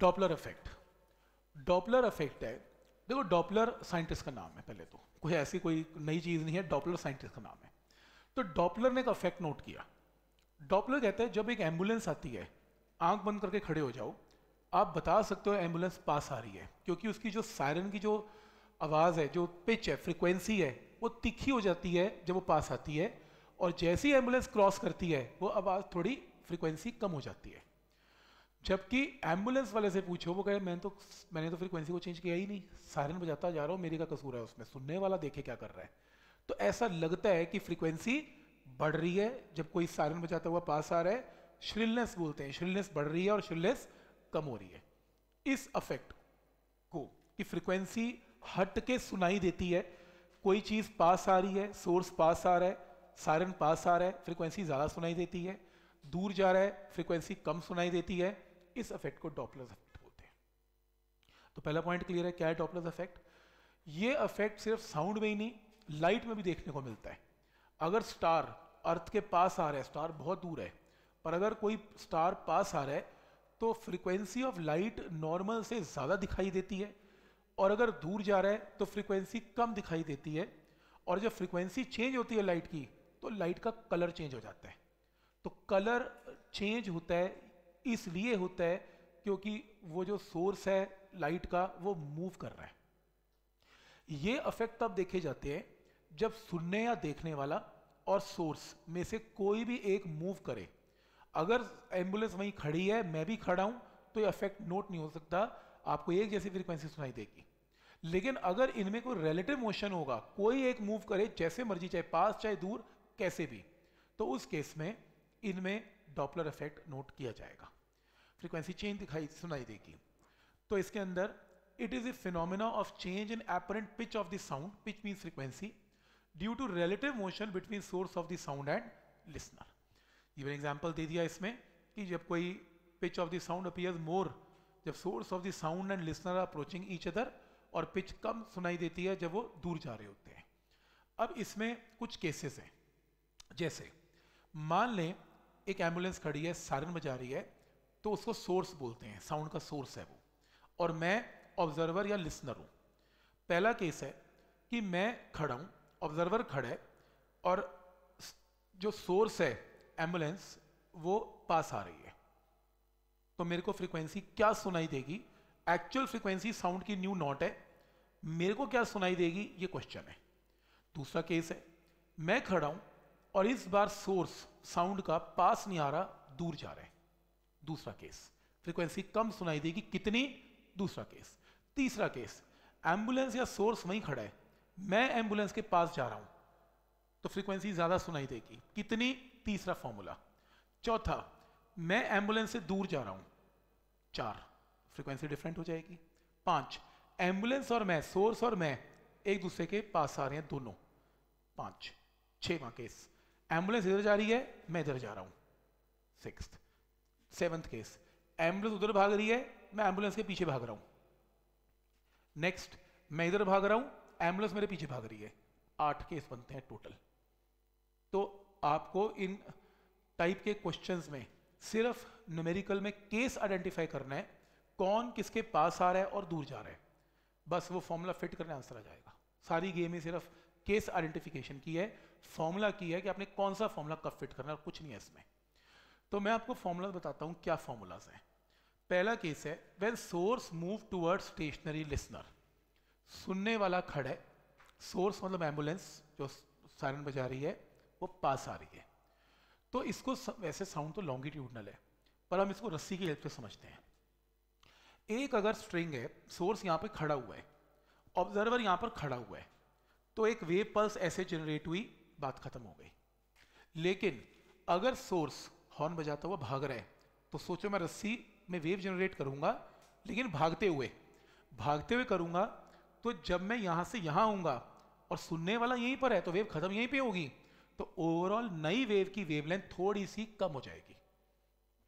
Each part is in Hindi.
डॉपलर इफेक्ट डॉपलर इफेक्ट है देखो डॉपलर साइंटिस्ट का नाम है पहले तो कोई ऐसी कोई नई चीज़ नहीं है डॉपलर साइंटिस्ट का नाम है तो डॉपलर ने एक इफेक्ट नोट किया डॉपलर कहते हैं जब एक एम्बुलेंस आती है आंख बंद करके खड़े हो जाओ आप बता सकते हो एम्बुलेंस पास आ रही है क्योंकि उसकी जो सायरन की जो आवाज़ है जो पिच है फ्रिक्वेंसी है वो तिखी हो जाती है जब वो पास आती है और जैसी एम्बुलेंस क्रॉस करती है वो आवाज़ थोड़ी फ्रिक्वेंसी कम हो जाती है जबकि एम्बुलेंस वाले से पूछो वो कहे मैंने तो मैंने तो फ्रीक्वेंसी को चेंज किया ही नहीं सायरन बजाता जा रहा हूँ मेरे का कसूर है उसमें सुनने वाला देखे क्या कर रहा है तो ऐसा लगता है कि फ्रीक्वेंसी बढ़ रही है जब कोई सायरन बजाता हुआ पास आ रहा है श्रिलनेस बोलते हैं श्रिलनेस बढ़ रही है और श्रिलनेस कम हो रही है इस अफेक्ट को कि फ्रीक्वेंसी हट के सुनाई देती है कोई चीज़ पास आ रही है सोर्स पास आ रहा है सायरन पास आ रहा है फ्रिक्वेंसी ज़्यादा सुनाई देती है दूर जा रहा है फ्रीक्वेंसी कम सुनाई देती है इस अफेक्ट को डॉपलर अफेक्ट बोलते हैं तो पहला पॉइंट क्लियर है क्या है डॉपलर अफेक्ट ये अफेक्ट सिर्फ साउंड में ही नहीं लाइट में भी देखने को मिलता है अगर स्टार अर्थ के पास आ रहा है स्टार बहुत दूर है पर अगर कोई स्टार पास आ रहा है तो फ्रीक्वेंसी ऑफ लाइट नॉर्मल से ज़्यादा दिखाई देती है और अगर दूर जा रहा है तो फ्रीक्वेंसी कम दिखाई देती है और जब फ्रीक्वेंसी चेंज होती है लाइट की तो लाइट का कलर चेंज हो जाता है तो कलर चेंज होता है इसलिए होता है क्योंकि वो जो सोर्स है लाइट का वो मूव कर रहा है ये अफेक्ट तब देखे जाते हैं जब सुनने या देखने वाला और सोर्स में से कोई भी एक मूव करे अगर एम्बुलेंस वहीं खड़ी है मैं भी खड़ा हूं तो ये अफेक्ट नोट नहीं हो सकता आपको एक जैसी फ्रीक्वेंसी सुनाई देगी लेकिन अगर इनमें कोई रिलेटिव मोशन होगा कोई एक मूव करे जैसे मर्जी चाहे पास चाहे दूर कैसे भी तो उस केस में इनमें डॉपलर इफेक्ट नोट किया जाएगा फ्रीक्वेंसी चेंज दिखाई सुनाई देगी तो इसके अंदर it is a phenomena of change in apparent pitch of the sound pitch mean frequency due to relative motion between source of the sound and listener even example दे दिया इसमें कि जब कोई pitch of the sound appears more जब source of the sound and listener approaching each other और पिच कम सुनाई देती है जब वो दूर जा रहे होते हैं अब इसमें कुछ केसेस हैं जैसे मान लें एक एम्बुलेंस खड़ी है सारन बजा रही है तो उसको सोर्स बोलते हैं साउंड का सोर्स है वो और मैं ऑब्जर्वर या लिसनर हूँ पहला केस है कि मैं खड़ा हूँ ऑब्जर्वर खड़ा है और जो सोर्स है एम्बुलेंस वो पास आ रही है तो मेरे को फ्रीक्वेंसी क्या सुनाई देगी एक्चुअल फ्रीक्वेंसी साउंड की न्यू नॉट है मेरे को क्या सुनाई देगी ये क्वेश्चन है दूसरा केस है मैं खड़ा हूं और इस बार सोर्स साउंड का पास नहीं आ रहा दूर जा रहे दूसरा केस फ्रीक्वेंसी कम सुनाई देगी कितनी दूसरा केस तीसरा केस एम्बुलेंस या सोर्स वहीं खड़ा है मैं एम्बुलेंस के पास जा रहा हूं तो फ्रीक्वेंसी ज्यादा सुनाई देगी कितनी तीसरा फॉर्मूला चौथा मैं एम्बुलेंस से दूर जा रहा हूं चार फ्रीक्वेंसी डिफरेंट हो जाएगी पांच एम्बुलेंस और मैं सोर्स और मैं एक दूसरे के पास आ रहे हैं दोनों पांच छेवा केस एम्बुलेंस इधर जा रही है मैं इधर जा रहा हूं सिक्स सेवंथ केस एम्बुलेंस उधर भाग रही है मैं एम्बुलेंस के पीछे भाग रहा हूं नेक्स्ट मैं इधर भाग रहा हूं एम्बुलेंस मेरे पीछे भाग रही है आठ केस बनते हैं टोटल तो आपको इन टाइप के क्वेश्चंस में सिर्फ न्यूमेरिकल में केस आइडेंटिफाई करना है कौन किसके पास आ रहा है और दूर जा रहा है बस वो फॉर्मूला फिट करने आंसर आ जाएगा सारी गेम ही सिर्फ केस आइडेंटिफिकेशन की है फॉर्मूला की है कि आपने कौन सा फॉर्मूला कब फिट करना है कुछ नहीं है इसमें तो मैं आपको फॉर्मूला बताता हूं क्या फॉर्मूलाज हैं पहला केस है when source move toward stationary listener सुनने वाला खड़ है सोर्स मतलब एम्बुलेंस जो सायरन बजा रही है वो पास आ रही है तो इसको स, वैसे साउंड तो लॉन्गिट्यूडनल है पर हम इसको रस्सी की हेल्प से समझते हैं एक अगर स्ट्रिंग है सोर्स यहाँ पे खड़ा हुआ है ऑब्जर्वर यहाँ पर खड़ा हुआ है तो एक वेव पल्स ऐसे जनरेट हुई बात खत्म हो गई लेकिन अगर सोर्स हॉर्न बजाता हुआ भाग रहा है तो सोचो मैं रस्सी में वेव जनरेट करूंगा लेकिन भागते हुए भागते हुए करूंगा तो जब मैं यहां से यहां आऊंगा और सुनने वाला यहीं पर है तो वेव खत्म यहीं पे होगी तो ओवरऑल नई वेव की वेवलेंथ थोड़ी सी कम हो जाएगी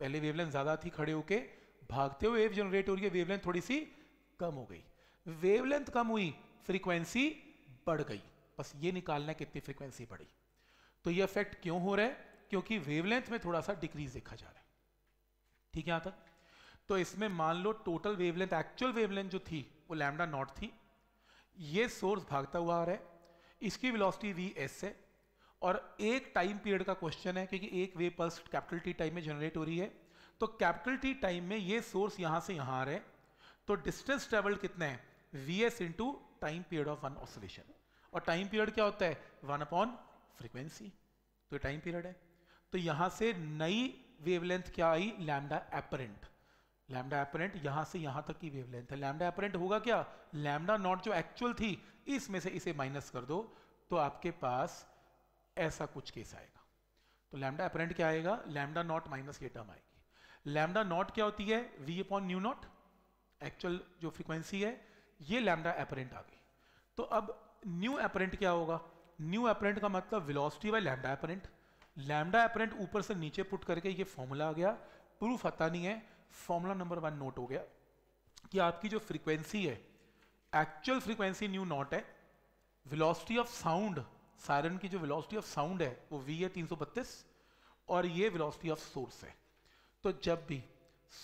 पहले वेवलेंथ ज्यादा थी खड़े होके भागते हुए वेव जनरेट हो रही है वेवलेंथ थोड़ी सी कम हो गई वेवलेंथ कम हुई फ्रीक्वेंसी बढ़ गई बस ये निकालना है कितनी फ्रिक्वेंसी बढ़ी तो ये इफेक्ट क्यों हो रहा है क्योंकि वेवलेंथ में थोड़ा सा डिक्रीज देखा जा रहा है ठीक है यहां तक तो इसमें मान लो टोटल वेवलेंथ एक्चुअल वेवलेंथ जो थी वो लैमडा नॉट थी ये सोर्स भागता हुआ आ रहा है इसकी विलोसिटी वी एस है और एक टाइम पीरियड का क्वेश्चन है क्योंकि एक wave pulse capital T time में जनरेट हो रही है तो कैपिटल टी टाइम में ये सोर्स यहां से यहां आ रहे तो डिस्टेंस ट्रेवल्ड कितना है V S into time period of one oscillation और टाइम पीरियड क्या होता है वन अपॉन फ्रीक्वेंसी तो ये टाइम पीरियड है तो यहां से नई वेवलेंथ क्या आई लैमडा एपरेंट लैमडा एपरेंट यहां से यहां तक की वेवलेंथ है लैमडा एपरेंट होगा क्या लैमडा नॉट जो एक्चुअल थी इसमें से इसे माइनस कर दो तो आपके पास ऐसा कुछ केस आएगा तो लैमडा एपरेंट क्या आएगा लैमडा नॉट माइनस ये टर्म आएगी लैमडा नॉट क्या होती है V upon nu naught actual जो फ्रीक्वेंसी है ये लैमडा एपरेंट आ गई तो अब न्यू अपरेंट क्या होगा न्यू अपरेंट का मतलब velocity by lambda apparent lambda apparent ऊपर से नीचे पुट करके ये फॉर्मूला आ गया प्रूफ आता नहीं है फॉर्मूला नंबर वन नोट हो गया कि आपकी जो फ्रीक्वेंसी है एक्चुअल फ्रीक्वेंसी न्यू नॉट है वेलोसिटी ऑफ साउंड सायरन की जो वेलोसिटी ऑफ साउंड है वो वी है 332 और ये वेलोसिटी ऑफ सोर्स है तो जब भी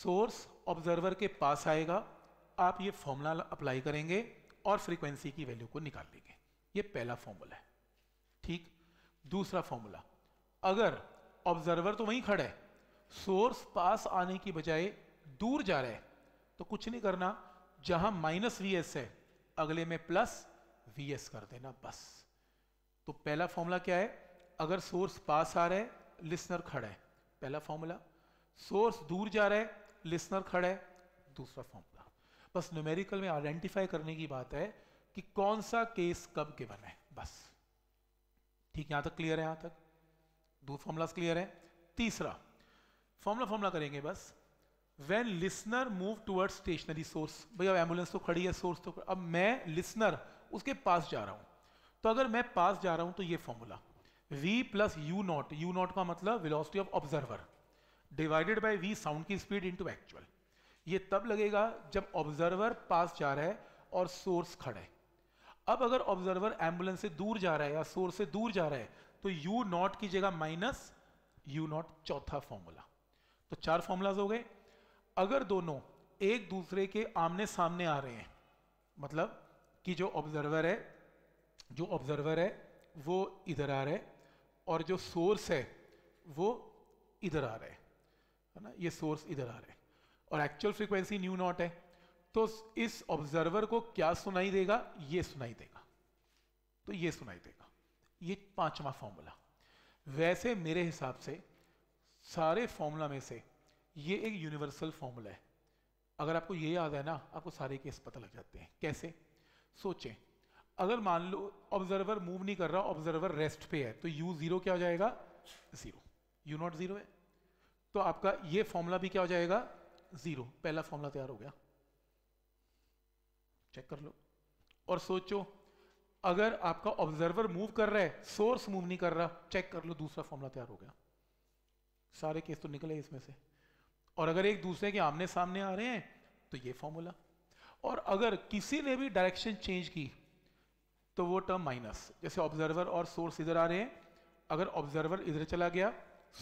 सोर्स ऑब्जर्वर के पास आएगा आप ये फॉर्मूला अप्लाई करेंगे और फ्रीक्वेंसी की वैल्यू को निकाल लेंगे ये पहला फॉर्मूला है ठीक दूसरा फॉर्मूला अगर ऑब्जर्वर तो वहीं खड़ा है सोर्स पास आने की बजाय दूर जा रहा है तो कुछ नहीं करना जहां माइनस वी एस है अगले में प्लस वी एस कर देना बस तो पहला फॉर्मूला क्या है अगर सोर्स पास आ रहा है लिसनर खड़ा है पहला फॉर्मूला सोर्स दूर जा रहा है लिसनर खड़ा है दूसरा फॉर्मूला बस न्यूमेरिकल में आइडेंटिफाई करने की बात है कि कौन सा केस कब गिवन है बस ठीक यहां तक क्लियर है यहां तक दो फॉर्मूलाज क्लियर है तीसरा फॉर्मुला फॉर्मुला करेंगे बस when listener move towards stationary source भाई अब एम्बुलेंस तो खड़ी है सोर्स तो अब मैं लिसनर उसके पास जा रहा हूं तो अगर मैं पास जा रहा हूं तो ये formula v plus u naught u naught का मतलब velocity of observer divided by v sound की स्पीड इंटू एक्चुअल ये तब लगेगा जब ऑब्जर्वर पास जा रहा है और सोर्स खड़ा है अब अगर ऑब्जर्वर एम्बुलेंस से दूर जा रहा है या सोर्स से दूर जा रहा है तो यू नॉट की जगह माइनस यू नॉट चौथा फॉर्मूला तो चार फॉर्मूलाज हो गए अगर दोनों एक दूसरे के आमने सामने आ रहे हैं मतलब कि जो ऑब्जर्वर है जो ऑब्जर्वर है वो इधर आ रहा है और जो सोर्स है वो इधर आ रहा है ना ये सोर्स इधर आ रहा है और एक्चुअल फ्रीक्वेंसी न्यू नॉट है तो इस ऑब्जर्वर को क्या सुनाई देगा ये सुनाई देगा तो ये सुनाई देगा ये पांचवा फॉर्मूला वैसे मेरे हिसाब से सारे फॉर्मूला में से ये एक यूनिवर्सल फॉर्मूला है अगर आपको ये याद है ना आपको सारे केस पता लग जाते हैं कैसे सोचें अगर मान लो ऑब्जर्वर मूव नहीं कर रहा ऑब्जर्वर रेस्ट पे है तो यू जीरो क्या हो जाएगा जीरो यू नॉट जीरो है तो आपका ये फॉर्मूला भी क्या हो जाएगा ज़ीरो पहला फॉर्मूला तैयार हो गया चेक कर लो और सोचो अगर आपका ऑब्जर्वर मूव कर रहा है सोर्स मूव नहीं कर रहा चेक कर लो दूसरा फॉर्मूला तैयार हो गया सारे केस तो निकले इसमें से और अगर एक दूसरे के आमने सामने आ रहे हैं तो ये फॉर्मूला और अगर किसी ने भी डायरेक्शन चेंज की तो वो टर्म माइनस जैसे ऑब्जर्वर और सोर्स इधर आ रहे हैं अगर ऑब्जर्वर इधर चला गया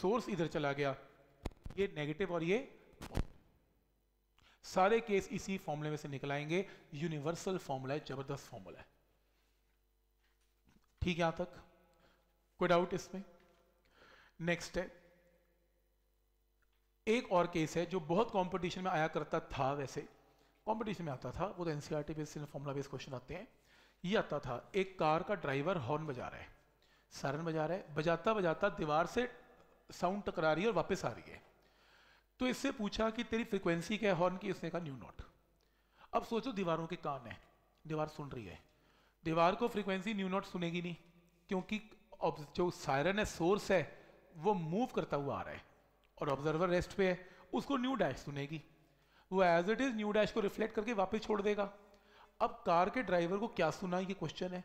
सोर्स इधर चला गया ये नेगेटिव और ये सारे केस इसी फॉर्मूले में से निकल आएंगे यूनिवर्सल फॉर्मूला है जबरदस्त फॉर्मूला है ठीक है यहां तक कोई डाउट इसमें नेक्स्ट है एक और केस है जो बहुत कंपटीशन में आया करता था वैसे कंपटीशन में आता था वो तो NCERT based formula based question आते हैं ये आता था एक कार का ड्राइवर हॉर्न बजा रहा है सारन बजा रहा है बजाता बजाता दीवार से साउंड टकरा रही है और वापस आ रही है तो इससे पूछा कि तेरी फ्रिक्वेंसी क्या है हॉर्न की इसने कहा न्यू नॉट अब सोचो दीवारों के कान है दीवार सुन रही है दीवार को फ्रिक्वेंसी न्यू नॉट सुनेगी नहीं क्योंकि जो सायरन है सोर्स है वो मूव करता हुआ आ रहा है और ऑब्जर्वर रेस्ट पे है उसको न्यू डैश सुनेगी वो as it is nu dash को रिफ्लेक्ट करके वापस छोड़ देगा अब कार के ड्राइवर को क्या सुना ये क्वेश्चन है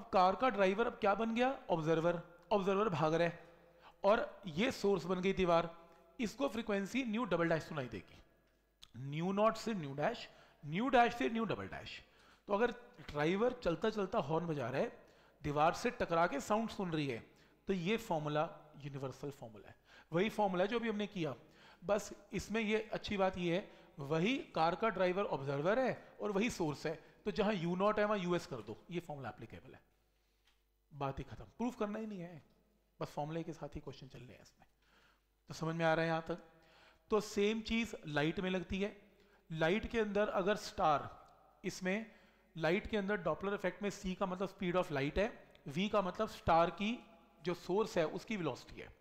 अब कार का ड्राइवर अब क्या बन गया ऑब्जर्वर ऑब्जर्वर भाग रहा है और ये सोर्स बन गई दीवार इसको फ्रीक्वेंसी न्यू डबल डैश सुनाई देगी न्यू नॉट से न्यू डैश न्यू डैश से न्यू डबल डैश तो अगर ड्राइवर चलता चलता हॉर्न बजा रहा है दीवार से टकरा के साउंड सुन रही है तो ये फॉर्मूला यूनिवर्सल फॉर्मूला है वही फॉर्मूला है जो अभी हमने किया बस इसमें ये अच्छी बात ये है वही कार का ड्राइवर ऑब्जर्वर है और वही सोर्स है तो जहां यू नॉट है वहां यूएस कर दो ये फॉर्मूला एप्लीकेबल है बात ही खत्म प्रूफ करना ही नहीं है बस फॉर्मूले के साथ ही क्वेश्चन चल रहे हैं इसमें तो समझ में आ रहा है यहां तक तो सेम चीज लाइट में लगती है लाइट के अंदर अगर स्टार इसमें लाइट के अंदर डॉपलर इफेक्ट में सी का मतलब स्पीड ऑफ लाइट है वी का मतलब स्टार की जो सोर्स है उसकी विलोसिटी है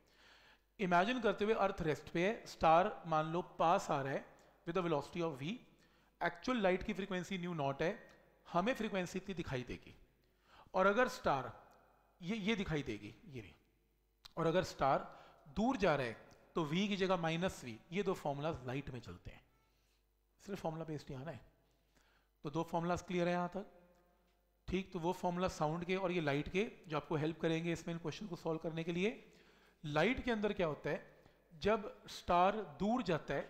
इमेजिन करते हुए अर्थ रेस्ट पे है स्टार मान लो पास आ रहा है with velocity of V actual light की फ्रीक्वेंसी न्यू नॉट है हमें फ्रीक्वेंसी इतनी दिखाई देगी और अगर स्टार ये ये दिखाई देगी ये भी और अगर स्टार दूर जा रहा है तो v की जगह माइनस वी ये दो फॉर्मूलाज लाइट में चलते हैं सिर्फ फॉर्मूला बेस्ड यहाँ है तो दो फॉर्मूलाज क्लियर है यहाँ तक ठीक तो वो फॉर्मूला साउंड के और ये लाइट के जो आपको हेल्प करेंगे इसमें इन क्वेश्चन को सॉल्व करने के लिए लाइट के अंदर क्या होता है जब स्टार दूर जाता है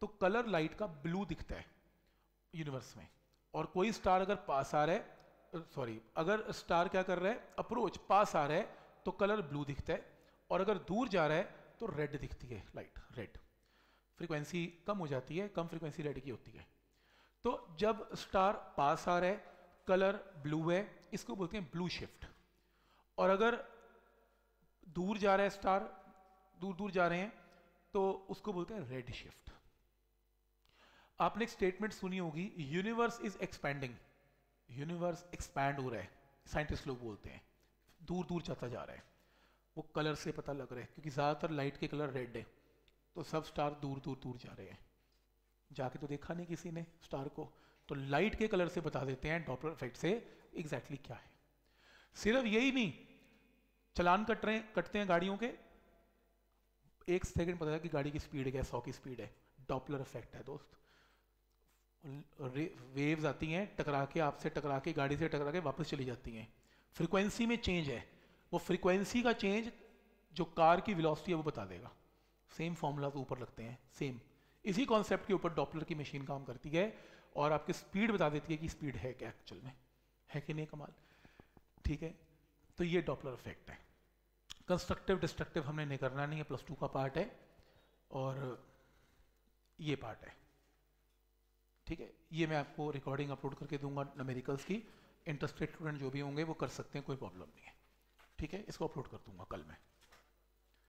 तो कलर लाइट का ब्लू दिखता है यूनिवर्स में और कोई स्टार अगर पास आ रहा है सॉरी अगर स्टार क्या कर रहा है अप्रोच पास आ रहा है तो कलर ब्लू दिखता है और अगर दूर जा रहा है तो रेड दिखती है लाइट रेड फ्रीक्वेंसी कम हो जाती है कम फ्रीक्वेंसी रेड की होती है तो जब स्टार पास आ रहा है कलर ब्लू है इसको बोलते हैं ब्लू शिफ्ट और अगर दूर जा रहा है स्टार दूर दूर जा रहे हैं तो उसको बोलते हैं रेड शिफ्ट आपने एक स्टेटमेंट सुनी होगी universe is expanding universe expand हो रहा है साइंटिस्ट लोग बोलते हैं दूर दूर जाता जा रहा है वो कलर से पता लग रहा है क्योंकि ज़्यादातर लाइट के कलर रेड है तो सब स्टार दूर दूर दूर जा रहे हैं जाके तो देखा नहीं किसी ने स्टार को तो लाइट के कलर से बता देते हैं डॉपलर इफेक्ट से एग्जैक्टली exactly क्या है सिर्फ यही नहीं चलान कट रहे कटते हैं गाड़ियों के एक सेकंड पता है कि गाड़ी की स्पीड क्या है सौ की स्पीड है डॉपलर इफेक्ट है दोस्त वेव्स आती हैं टकरा के आपसे टकरा के गाड़ी से टकरा के वापस चली जाती हैं फ्रिक्वेंसी में चेंज है वो फ्रिक्वेंसी का चेंज जो कार की विलोसिटी है वो बता देगा सेम फार्मूलाज ऊपर लगते हैं सेम इसी कॉन्सेप्ट के ऊपर डॉपलर की मशीन काम करती है और आपकी स्पीड बता देती है कि स्पीड है क्या एक्चुअल में है कि नहीं कमाल ठीक है तो ये डॉपलर इफेक्ट है कंस्ट्रक्टिव डिस्ट्रक्टिव हमने नहीं करना नहीं है प्लस टू का पार्ट है और ये पार्ट है ठीक है ये मैं आपको रिकॉर्डिंग अपलोड करके दूंगा नमेरिकल्स की इंटरेस्टेड स्टूडेंट जो भी होंगे वो कर सकते हैं कोई प्रॉब्लम नहीं है ठीक है इसको अपलोड कर दूंगा कल मैं